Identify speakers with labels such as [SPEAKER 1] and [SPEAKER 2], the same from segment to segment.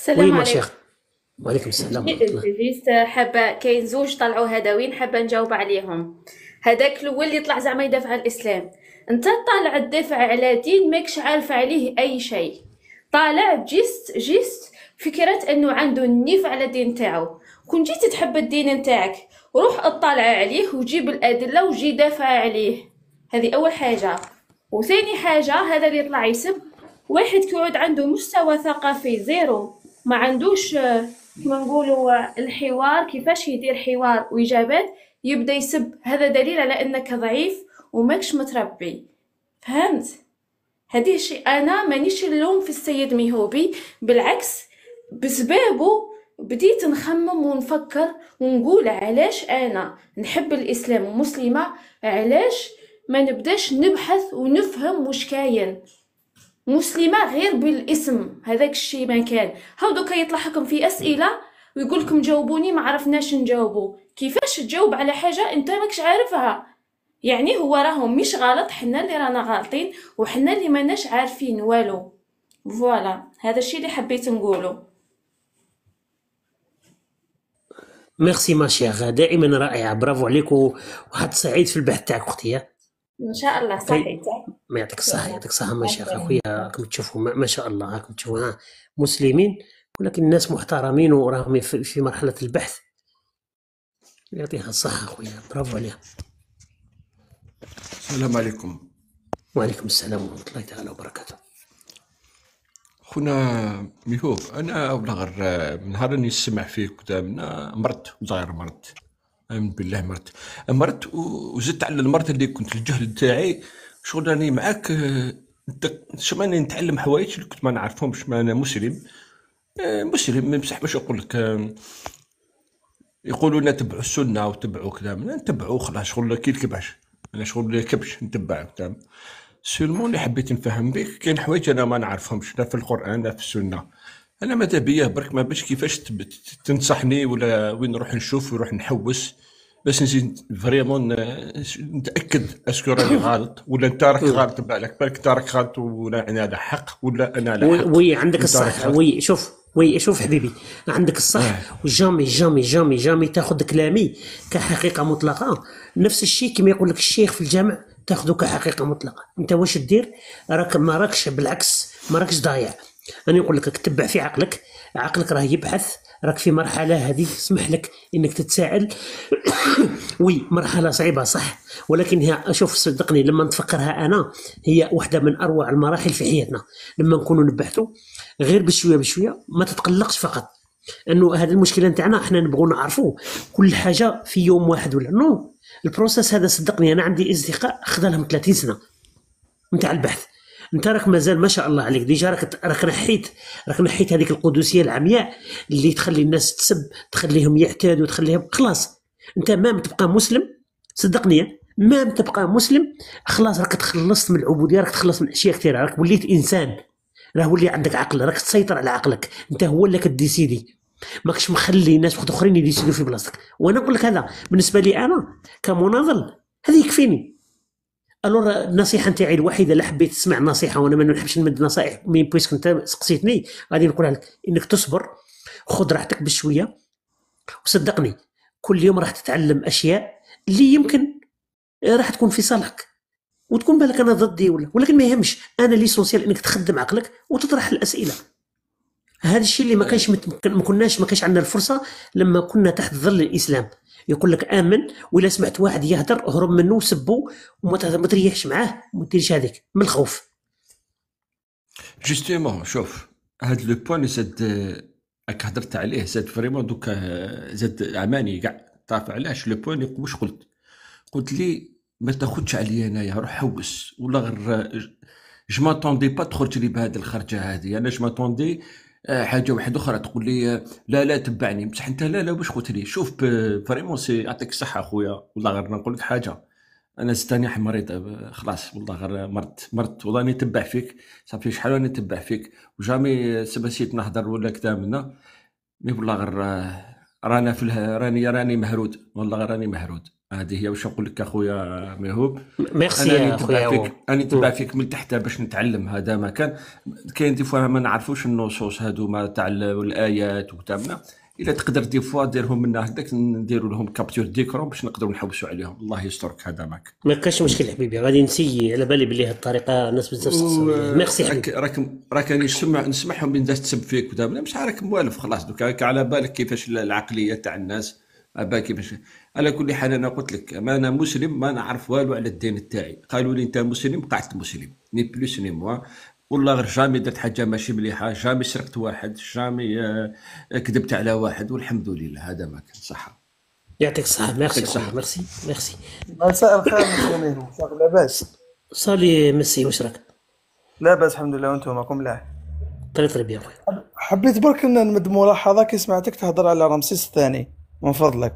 [SPEAKER 1] السلام عليكم عليكم وعليكم السلام جيت آه، حابه كاين زوج طلعوا هداوين حابه نجاوب عليهم هذاك الاول اللي طلع زعما يدافع على الاسلام انت طالع تدافع على دين ماكش عارف عليه اي شيء طالع جيست جست فكره انه عنده النيف على الدين تاعو كون جيت تحب الدين نتاعك روح اطلع عليه وجيب الادله وجي دافع عليه هذه اول حاجه وثاني حاجه هذا اللي طلع يسب واحد كيعود عنده مستوى ثقافي زيرو ما عندوش آه، كما نقولوا آه، الحوار كيفاش يدير حوار واجابات يبدا يسب هذا دليل على انك ضعيف وماكش متربي فهمت هذه الشيء انا مانيش اللوم في السيد ميهوبي بالعكس بسبابه بديت نخمم ونفكر ونقول علاش انا نحب الاسلام ومسلمه علاش ما نبداش نبحث ونفهم واش كاين مسلمه غير بالاسم هذاك الشيء ما كان هاو دوكا يطلع في اسئله ويقول لكم جاوبوني ما عرفناش نجاوبو كيفاش تجاوب على حاجه انت ماكش عارفها يعني هو راهم مش غلط حنا اللي رانا غالطين وحنا اللي ماناش عارفين والو فوالا هذا الشيء اللي حبيت نقوله
[SPEAKER 2] ميرسي ما شيخ دائما رائعه برافو عليك وواحد سعيد في البحث تاعك اختي
[SPEAKER 1] ان شاء الله صحيح
[SPEAKER 2] ما يعطيك الصحه يعطيك الصحه ما شاء اخويا راكم تشوفوا ما شاء الله راكم تشوفوا مسلمين ولكن الناس محترمين وراهم في مرحله البحث يعطيها الصحه اخويا برافو عليها
[SPEAKER 3] السلام عليكم وعليكم السلام ورحمه الله تعالى وبركاته خونا ميهوب انا غير من نهار اللي نسمع فيك قدامنا مرت صغير مرت امن بالله مرت مرت وزدت على المرت اللي كنت الجهل تاعي شغل راني معاك آه، نتعلم حوايج اللي كنت ما نعرفهمش ما انا مسلم آه، مسلم بصح باش نقول لك آه، يقولوا لنا تبعوا السنه وتبعوا كذا لا نتبعوا خلاص شغل كي الكبش انا شغل كبش نتبع كلام سيرمون اللي حبيت نفهم بك كاين حوايج انا ما نعرفهمش لا في القران لا في السنه انا ماذا بيا برك ما باش كيفاش تنصحني ولا وين نروح نشوف ونروح نحوس باش نجي فريمون آه، نتاكد اسكو راني غلط ولا انت راك غلط بالك بالك انت راك غلط ولا انا على حق ولا انا على حق وي عندك الصح وي
[SPEAKER 2] شوف وي شوف حبيبي عندك الصح آه. وجامي جامي جامي جامي تاخذ كلامي كحقيقه مطلقه نفس الشيء كما يقول لك الشيخ في الجامع تاخذه كحقيقه مطلقه انت واش دير راك ما راكش بالعكس ما راكش ضايع انا نقول لك تبع في عقلك عقلك راه يبحث راك في مرحله هذه تسمح لك انك تتساءل وي مرحله صعيبه صح ولكن هي شوف صدقني لما نتفكرها انا هي واحده من اروع المراحل في حياتنا لما نكونوا نبحثوا غير بشويه بشويه ما تتقلقش فقط انه هذا المشكله نتاعنا احنا نبغوا نعرفوا كل حاجه في يوم واحد ولا نو البروسيس هذا صدقني انا عندي اصدقاء خذ لهم 30 سنه نتاع البحث انت راك مازال ما شاء الله عليك ديجا راك راك نحيت راك نحيت هذيك القدسيه العمياء اللي تخلي الناس تسب تخليهم يعتادوا تخليهم خلاص انت ما تبقى مسلم صدقني ما تبقى مسلم خلاص راك تخلصت من العبوديه راك تخلصت من اشياء كثيره راك وليت انسان راه ولي عندك عقل راك تسيطر على عقلك انت هو اللي كديسيدي ماكش مخلي ناس اخرين يديسيدوا في بلاصتك وانا نقول لك هذا بالنسبه لي انا كمناضل هذا يكفيني الور النصيحه نتاعي الوحيده اللي حبيت تسمع نصيحه وانا ما نحبش نمد نصائح مي بويسك انت سقسيتني غادي نقولها لك انك تصبر خذ راحتك بشويه وصدقني كل يوم راح تتعلم اشياء اللي يمكن آه، راح تكون في صالحك وتكون بالك انا ضدي ولا ولكن ما يهمش انا ليسونسيال انك تخدم عقلك وتطرح الاسئله هذا الشيء اللي ما أيوة. كانش مت... ما كناش ما كانش عندنا الفرصه لما كنا تحت ظل الاسلام يقول لك امن ولا سمعت واحد يهدر اهرب منه وسبه وما تريحش معاه وما ديرش هذيك من الخوف
[SPEAKER 3] جوستومون شوف هذا لو بوان زاد راك هضرت عليه زاد فريمون دوكا زاد عماني كاع تعرف علاش لو بوان واش قلت قلت لي ما تاخذش عليا انايا روح حوس ولا غير جو ماتوندي با تخرج لي بهذه الخرجه هذه انا جو ماتوندي آه، حاجه واحده اخرى تقول لي لا لا تبعني بصح انت لا لا واش قلت لي شوف فريمون سي يعطيك الصحه اخويا والله غير نقول لك حاجه انا زدتني مريض آه، خلاص والله غير مرت مرت والله راني نتبع فيك صافي شحال راني نتبع فيك وجامي سبسيت نهضر ولا كذا منا مي والله غير آه، رانا في راني راني مهرود والله غير راني مهرود هذه هي واش نقول لك اخويا مهوب ميرسي انا نتبع فيك انا نتبع فيك من تحت باش نتعلم هذا ما كان كاين دي فوا ما نعرفوش النصوص هذوما تاع الايات وكتابنا الا تقدر دي فوا ديرهم لنا هكذاك نديروا لهم كابتور ديكرون باش نقدروا نحوسوا عليهم الله يسترك هذا ماك
[SPEAKER 2] ما كاش مشكل حبيبي غادي نسيي على بالي
[SPEAKER 3] بلي هذه الطريقه الناس بزاف ميرسي حبيبي راك راك نسمع نسمعهم بين الناس تسب فيك وكذا مش راك موالف خلاص دوك على بالك كيفاش العقليه تاع الناس باكي باش على كل حال انا قلت لك ما انا مسلم ما نعرف والو على الدين تاعي قالوا لي انت مسلم قعدت مسلم ني بلوس ني موا والله غير جامي درت حاجه ماشي مليحه جامي سرقت واحد جامي آه، كذبت على واحد والحمد لله هذا ما كان صحه يعطيك الصحه ميرسي صح
[SPEAKER 2] ميرسي ميرسي مساء الخير مسلمين مساء لاباس صالي ميسي واش راك لاباس الحمد لله وانتم راكم لا طري طري بيان
[SPEAKER 4] حبيت برك نمد ملاحظه كي سمعتك تهضر على رمسيس الثاني من فضلك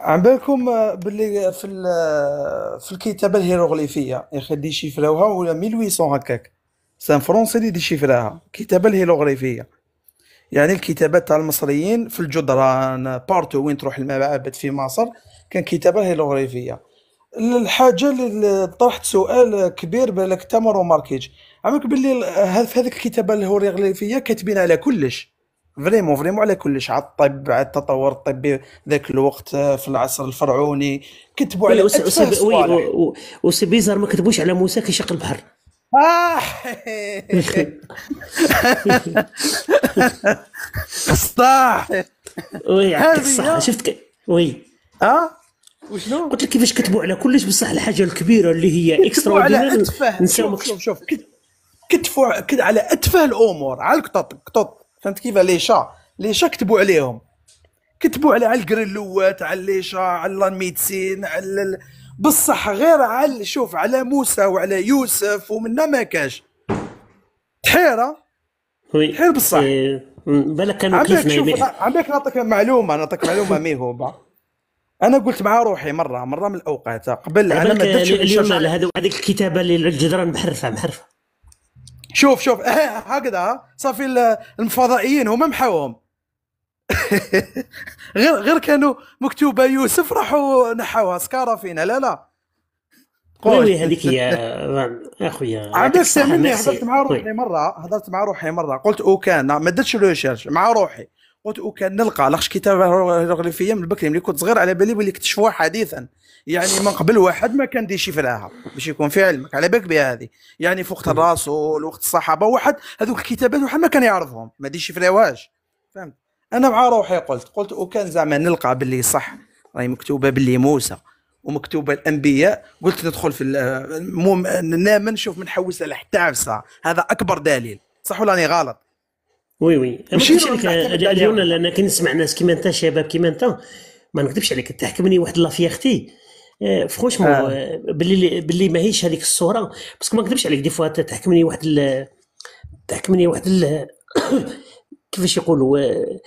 [SPEAKER 4] عم بالكم آه، باللي في آه، في الكتابه الهيروغليفيه دي شيفراوها ولا 1800 هكاك سان فرونسي اللي شيفراها الكتابه الهيروغليفيه يعني الكتابات تاع المصريين في الجدران بارتو وين تروح المعابد في مصر كان كتابه هيروغليفيه الحاجه اللي طرحت سؤال كبير بالك تما وماركيج عمك باللي في هذيك الكتابه الهيروغليفيه كاتبين على كلش فريمون فريمون على كلش على الطب على التطور الطبي ذاك الوقت
[SPEAKER 2] آه، في العصر الفرعوني كتبوا على وسي وسي بيزار ما كتبوش على موسى كيشق البحر صح آه. وي شفت وي اه وشنو قلت لك كيفاش كتبوا على كلش بصح الحاجه الكبيره اللي هي اكسترا على اتفه شوف
[SPEAKER 4] شوف كتفوا على اتفه الامور على القطط فهمت كيف لي شا لي شا كتبوا عليهم كتبوا على على الكريلوات على لي شا على لا على ال... بصح غير على شوف على موسى وعلى يوسف ومنا ما كاش تحيره تحير بصح
[SPEAKER 2] إيه، بالك كانوا كيفنا
[SPEAKER 4] عندك نعطيك معلومه نعطيك معلومه ميهوبه انا قلت مع روحي مره مره من الاوقات قبل انا ما درتش اليوم
[SPEAKER 2] هذيك الكتابه اللي الجدران محرفه
[SPEAKER 4] محرفه شوف شوف هكذا صافي الفضائيين هما محاوهم غير غير كانوا مكتوبه يوسف راحوا نحاوها سكاره فينا لا لا
[SPEAKER 2] قولي هذيك هي اخويا عاد سامحني هضرت مع روحي
[SPEAKER 4] مره هضرت مع روحي مره قلت اوكان نعم، ما درتش ريشيرش مع روحي قلت اوكان نلقى لاخش كتاب هيروغليفيه من بكري ملي كنت صغير على بالي بلي كتشفوها حديثا يعني من قبل واحد ما كان فلاها باش يكون في علمك على بالك بهذه يعني في وقت الرسول وقت الصحابه واحد هذوك الكتابات واحد ما كان يعرفهم ما فلاواش فهمت انا مع روحي قلت قلت وكان زعما نلقى باللي صح راهي مكتوبه باللي موسى ومكتوبه الانبياء قلت ندخل في المهم
[SPEAKER 2] نامن نشوف من حوس على حتى هذا اكبر دليل صح ولا راني غلط وي وي ماشي اليوم لان كنسمع ناس كيما انت شباب كيما انت ما نكذبش عليك تحكمني واحد لافيختي فرونشمون آه. آه، باللي باللي ماهيش هذيك الصوره باسكو ما نكذبش عليك دي فوا تحكمني واحد تحكمني واحد كيفاش يقولوا آه،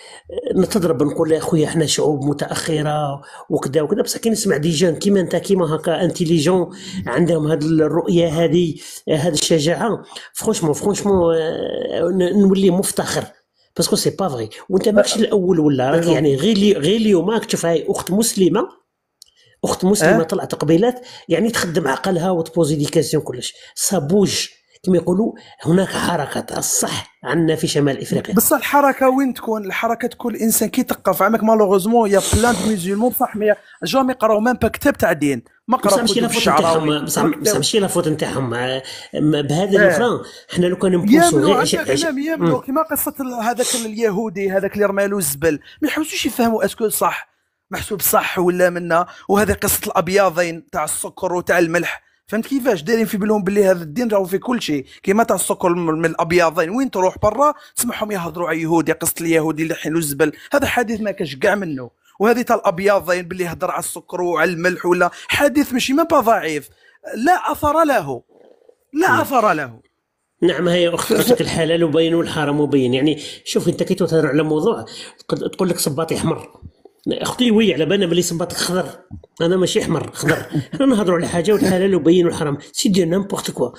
[SPEAKER 2] نتضرب نقول يا خويا احنا شعوب متاخره وكذا وكذا بصح كي نسمع دي جون كيما انت كيما هكا انتيليجون عندهم هذه الرؤيه هذه هذه الشجاعه فرونشمون فرونشمون آه، نولي مفتخر باسكو سي با فغي وانت ماكش الاول ولا راك يعني غير غير اليوم راك تشوف هاي اخت مسلمه اخت مسلمه أه؟ طلعت قبيلات يعني تخدم عقلها وتبوزي دي كاسيون كلش صابوج كما يقولوا هناك حركه الصح عندنا في شمال افريقيا بصح الحركه وين تكون الحركه تكون الانسان كي تقف عمك مالوغوزمون يا بلان دو ميزيلمون بصح ما جامي يقراو ميم با كتاب تاع الدين ما قراو ماشي بصح ماشي لا فوت نتاعهم بهذا أه. الفران حنا لو كان نبوسو غير عشان كيما قصه
[SPEAKER 4] هذاك اليهودي هذاك اللي رمى له الزبل ما يحوسوش يفهموا اسكو صح محسوب صح ولا منا وهذه قصه الابيضين تاع السكر وتاع الملح فهمت كيفاش دايرين في بالهم باللي هذا الدين راهو في كل شيء كيما تاع السكر من الابيضين وين تروح برا تسمعهم يهضروا على يهودي قصه اليهودي اللي حينو الزبل هذا حديث ما كاش كاع منه وهذه تاع الابيضين باللي هضر على السكر وعلى الملح ولا حديث ماشي ما ضعيف لا اثر له
[SPEAKER 2] لا نعم. اثر له نعم هي اختك الحلال وبين والحرام وبين يعني شوف انت كي تهضر على موضوع تقول لك صباطي احمر اختي وي على بالنا بلي صنباطك خضر انا ماشي احمر خضر حنا نهضروا على حاجه والحلال وبين والحرام سي دي نامبورت كوا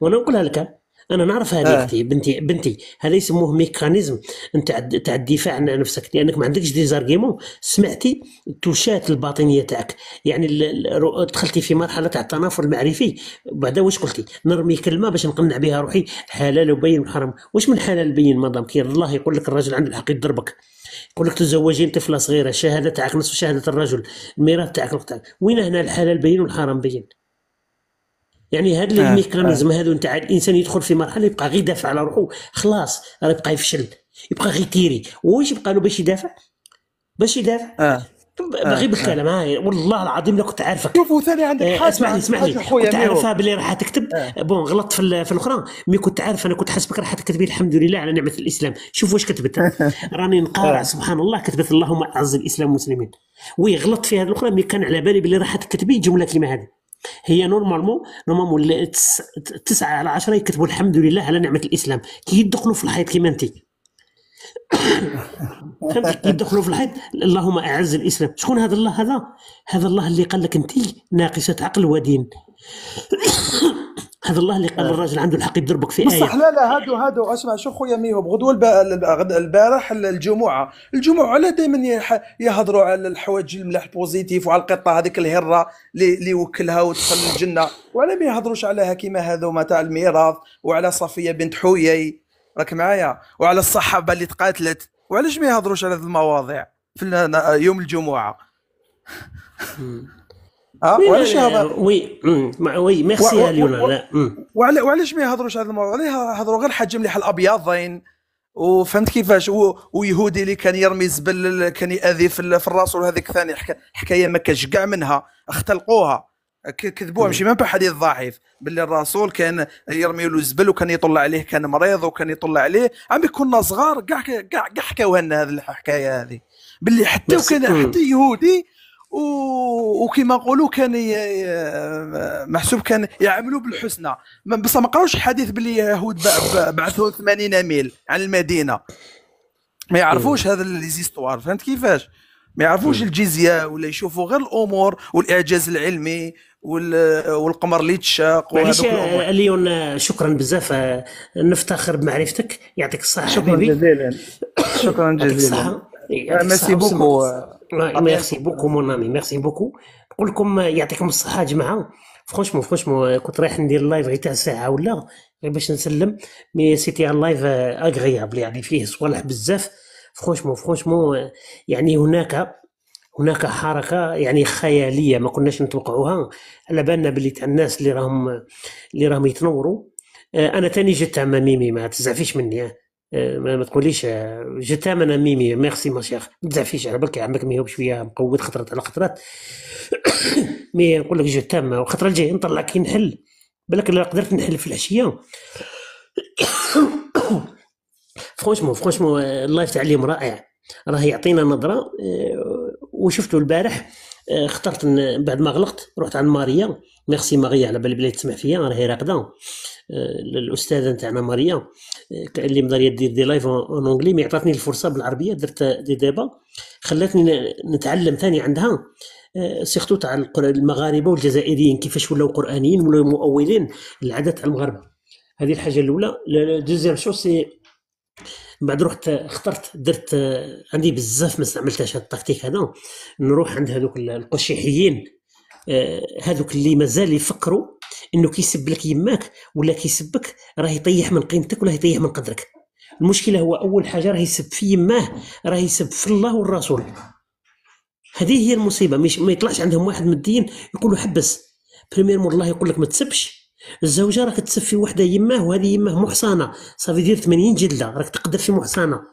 [SPEAKER 2] وانا نقولها لك انا نعرف هذه آه. اختي بنتي بنتي هذا يسموه ميكانيزم نتاع تاع الدفاع عن نفسك لانك ما عندكش دي زارغيمون سمعتي توشات الباطنيه تاعك يعني دخلتي في مرحله تاع التنافر المعرفي بعدا واش قلتي نرمي كلمه باش نقنع بها روحي حلال وبين وحرام واش من حلال بين مدام كي الله يقول لك الراجل عنده الحق يضربك يقول لك تزوجين طفله صغيره شهاده تاعك نصف شهاده الرجل الميراث تاعك تاعك وين هنا الحلال بين والحرام بين يعني هذا آه الميكانيزم آه. هذا نتاع الانسان يدخل في مرحله يبقى غير دافع على روحه خلاص راه يبقى يفشل يبقى غير تيري واش يبقى له باش يدافع باش يدافع آه. بغيب آه، الكلام آه. آه، هاي والله العظيم لو كنت عارفك شوفوا ثاني عندك حاجه اسمح لي كنت عارفها باللي راح تكتب آه. بون غلطت في, في الاخرى مي كنت عارف انا كنت حاسبك راح تكتبي الحمد لله على نعمه الاسلام شوف واش كتبت راني نقارع سبحان الله كتبت اللهم اعز الاسلام والمسلمين وي غلطت في هذه الاخرى مي كان على بالي باللي راح تكتبي جمله كلمه هذه هي نورمالمون نورمالمون تسعة على عشرة يكتبوا الحمد لله على نعمة الإسلام كي يدخلوا في الحيط كيما أنت فهمت يدخلوا في الحيط اللهم اعز الاسلام شكون هذا الله هذا هذا الله اللي قال لك انت ناقصه عقل ودين هذا الله اللي قال الراجل عنده الحق يضربك في ايه بصح
[SPEAKER 4] لا لا هادو هادو اسمع شو خويا ميهوب غدوه البارح الجمعه الجمعه لا دائما يهضروا على الحوايج الملاح البوزيتيف وعلى القطه هذيك الهره اللي وكلها ودخل الجنه وعلى ما يهضروش عليها كيما هذو تاع الميراث وعلى صفيه بنت حويي راك معايا وعلى الصحابه اللي تقاتلت وعلاش ما يهضروش على هذه المواضيع في يوم الجمعه
[SPEAKER 2] اه وعلاش وي وي ميرسي لا
[SPEAKER 4] وعلاش ما يهضروش على هذه المواضيع يهضروا غير حاجه مليحه الابيضين وفهمت كيفاش ويهودي اللي كان يرمي الزبل كان ياذي في الراس وهذيك ثاني حكايه ما كاش كاع منها اختلقوها كذبوها ماشي ما حديث ضعيف باللي الرسول كان يرمي له الزبل وكان يطلع عليه كان مريض وكان يطلع عليه عم كنا صغار كاع كاع كاع حكاو لنا هذه الحكايه هذه باللي حتى وكان حتى يهودي و... وكما نقولوا كان ي... محسوب كان يعملوا بالحسنى بصح ما قراوش حديث باللي يهود بعثوا 80 ميل عن المدينه ما يعرفوش هذا ليزيستوار فهمت كيفاش ما يعرفوش الجزيه ولا يشوفوا غير الامور والاعجاز العلمي والقمر اللي تشاق
[SPEAKER 2] معليش ليون شكرا بزاف نفتخر بمعرفتك يعطيك الصحه شكرا جزيلا شكرا جزيلا
[SPEAKER 3] آه، ميرسي بوكو آه، ميرسي
[SPEAKER 2] بوكو مون امي ميرسي بوكو نقول لكم يعطيكم الصحه يا جماعه فرونشمون فرونشمون كنت رايح ندير لايف غير تاع ساعه ولا غير باش نسلم مي سيتي اللايف لايف اغريابل يعني فيه صوالح بزاف فرونشمون فرونشمون يعني هناك هناك حركه يعني خياليه ما كناش نتوقعوها على بالنا باللي تاع الناس اللي راهم اللي راهم يتنوروا آه، انا تاني جيت مع ميمي ما تزعفيش مني آه، ما تقوليش آه، جت انا ميمي ميرسي ما شيخ ما تزعفيش على بالك عمك ميهو بشويه مقود خطرات على خطرات مي نقول لك تام الخطره الجايه نطلع كي نحل بالك قدرت نحل في العشيه فرونشمون فرونشمون آه، اللايف تاع اليوم رائع راه يعطينا نظره آه، وشفتوا البارح آه، اخترت بعد ما غلقت رحت عند ماريا ميرسي ماريا على بالي بلي تسمع فيا راهي راقده الاستاذه نتاعنا ماريا اللي مداريه دير دي لايف اون اونجلي مي عطاتني الفرصه بالعربيه درت دي ديبا خلاتني نتعلم ثاني عندها سيختو تاع المغاربه والجزائريين كيفاش ولاو قرانيين ولاو مؤولين العادات تاع المغاربه هذه الحاجه الاولى دوزيام شو سي من بعد رحت اخترت درت عندي بزاف ما استعملتهاش هذا التكتيك هذا نروح عند هذوك القشيحيين آه، هذوك اللي مازال يفكروا انه كيسب لك يماك ولا كيسبك راه يطيح من قيمتك ولا يطيح من قدرك المشكله هو اول حاجه راه يسب في يماه راه يسب في الله والرسول هذه هي المصيبه مش ما يطلعش عندهم واحد من الدين يقول له حبس بريمير الله يقول لك ما تسبش الزوجه راك تسفي وحده يماه وهذه يماه محصنه صافي دير 80 جلده راك تقدر في محصنه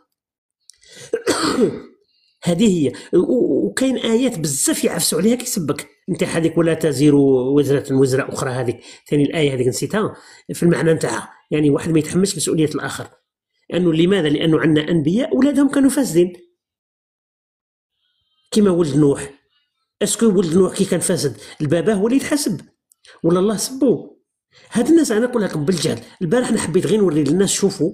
[SPEAKER 2] هذه هي وكاين ايات بزاف يعفسوا عليها كيسبك نتاع هذيك ولا تزير وزره وزر اخرى هذيك ثاني الايه هذيك نسيتها في المعنى نتاعها يعني واحد ما يتحملش مسؤوليه الاخر لانه لماذا لانه عندنا انبياء اولادهم كانوا فاسدين كما ولد نوح اسكو ولد نوح كي كان فاسد الباباه هو اللي يتحاسب ولا الله سبوه هاد الناس انا نقول لكم بالجهل البارح انا حبيت غير نوري للناس شوفوا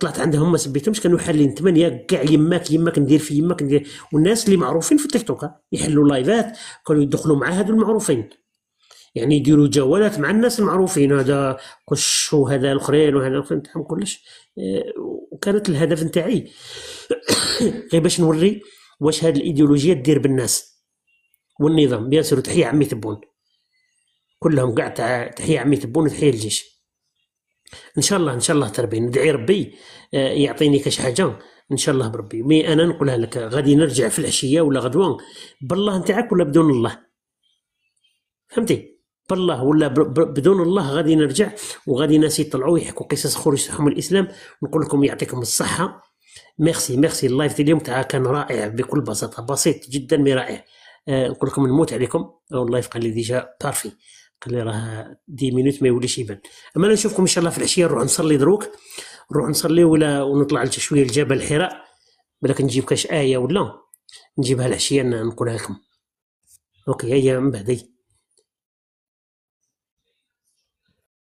[SPEAKER 2] طلعت عندهم ما سبيتهمش كانوا حالين ثمانيه كاع يماك يماك ندير في يماك ندير والناس اللي معروفين في التيك توك يحلوا لايفات كانوا يدخلوا مع هادو المعروفين يعني يديروا جوالات مع الناس المعروفين هذا قش وهذا الاخرين وهذا الاخرين تاعهم كلش آه، وكانت الهدف نتاعي غير باش نوري واش هاد الايديولوجيا دير بالناس والنظام بيان سور تحيه عمي تبون كلهم قاع تحيه عمي تبون وتحيه الجيش ان شاء الله ان شاء الله تربي ندعي ربي آه، يعطيني كاش حاجه ان شاء الله بربي مي انا نقولها لك غادي نرجع في العشيه ولا غدوه بالله نتاعك ولا بدون الله فهمتي بالله ولا بدون الله غادي نرجع وغادي ناس يطلعوا يحكوا قصص خروج تاعهم الاسلام نقول لكم يعطيكم الصحه ميرسي ميرسي اللايف اليوم تاع كان رائع بكل بساطه بسيط جدا مي رائع آه، نقول لكم نموت عليكم اللايف قال لي ديجا بارفي قال لي راه دي مينوت ما يوليش يبان اما انا نشوفكم ان شاء الله في العشيه نروح نصلي دروك نروح نصلي ولا ونطلع شويه لجبل حراء بلاك نجيب كاش ايه ولا نجيبها العشيه نقولها لكم
[SPEAKER 1] اوكي هي من بعدي